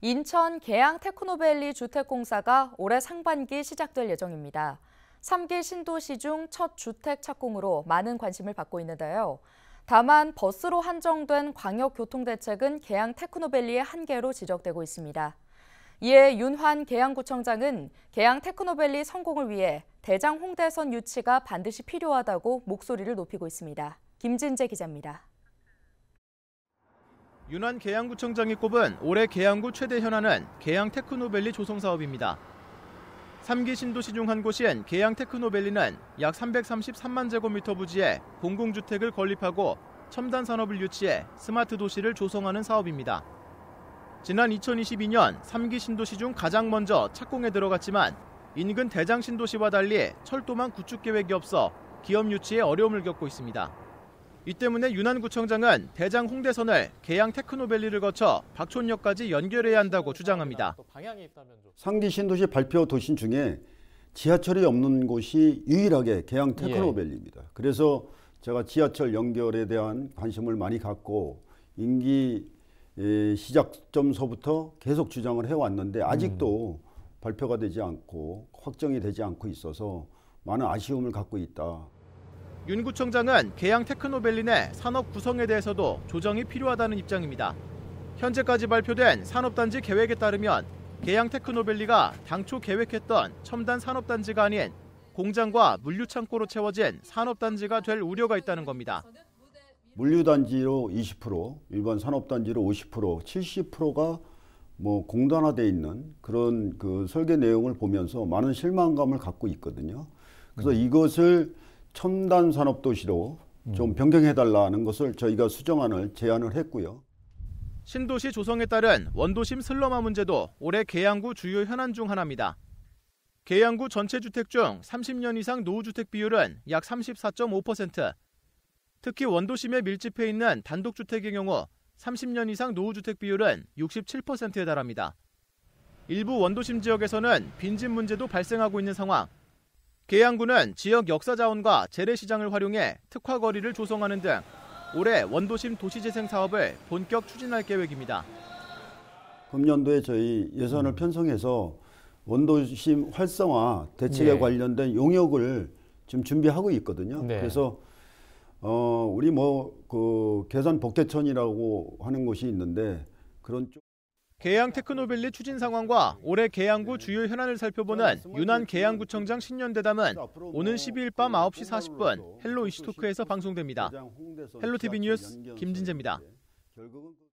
인천 계양 테크노밸리 주택공사가 올해 상반기 시작될 예정입니다. 3기 신도시 중 첫 주택 착공으로 많은 관심을 받고 있는데요. 다만 버스로 한정된 광역교통대책은 계양 테크노밸리의 한계로 지적되고 있습니다. 이에 윤환 계양구청장은 계양 테크노밸리 성공을 위해 대장 홍대선 유치가 반드시 필요하다고 목소리를 높이고 있습니다. 김진재 기자입니다. 윤한 계양구청장이 꼽은 올해 계양구 최대 현안은 계양 테크노밸리 조성 사업입니다. 3기 신도시 중 한 곳인 계양 테크노밸리는 약 333만 제곱미터 부지에 공공주택을 건립하고 첨단 산업을 유치해 스마트 도시를 조성하는 사업입니다. 지난 2022년 3기 신도시 중 가장 먼저 착공에 들어갔지만 인근 대장 신도시와 달리 철도만 구축 계획이 없어 기업 유치에 어려움을 겪고 있습니다. 이 때문에 유난구청장은 대장 홍대선을 계양 테크노밸리를 거쳐 박촌역까지 연결해야 한다고 주장합니다. 상기 신도시 발표 도시 중에 지하철이 없는 곳이 유일하게 계양 예. 테크노밸리입니다. 그래서 제가 지하철 연결에 대한 관심을 많이 갖고 임기 시작점서부터 계속 주장을 해왔는데 아직도 음. 발표가 되지 않고 확정이 되지 않고 있어서 많은 아쉬움을 갖고 있다. 윤 구청장은 개양 테크노밸린의 산업 구성에 대해서도 조정이 필요하다는 입장입니다. 현재까지 발표된 산업단지 계획에 따르면 개양 테크노밸리가 당초 계획했던 첨단 산업단지가 아닌 공장과 물류창고로 채워진 산업단지가 될 우려가 있다는 겁니다. 물류단지로 20%, 일반 산업단지로 50%, 70%가 뭐 공단화돼 있는 그런 그 설계 내용을 보면서 많은 실망감을 갖고 있거든요. 그래서 음. 이것을 첨단 산업 도시로 좀 변경해달라는 것을 저희가 수정안을 제안을 했고요. 신도시 조성에 따른 원도심 슬럼화 문제도 올해 계양구 주요 현안 중 하나입니다. 계양구 전체 주택 중 30년 이상 노후주택 비율은 약 34.5%. 특히 원도심에 밀집해 있는 단독주택의 경우 30년 이상 노후주택 비율은 67%에 달합니다. 일부 원도심 지역에서는 빈집 문제도 발생하고 있는 상황. 계양구는 지역 역사 자원과 재래시장을 활용해 특화거리를 조성하는 등 올해 원도심 도시재생 사업을 본격 추진할 계획입니다. 금년도에 저희 예산을 음. 편성해서 원도심 활성화 대책에 네. 관련된 용역을 지금 준비하고 있거든요. 네. 그래서 어 우리 뭐그 계산 복대천이라고 하는 곳이 있는데 그런 쪽 계양 테크노밸리 추진 상황과 올해 계양구 주요 현안을 살펴보는 유난 계양구청장 신년대담은 오는 12일 밤 9시 40분 헬로 이슈토크에서 방송됩니다. 헬로TV 뉴스 김진재입니다.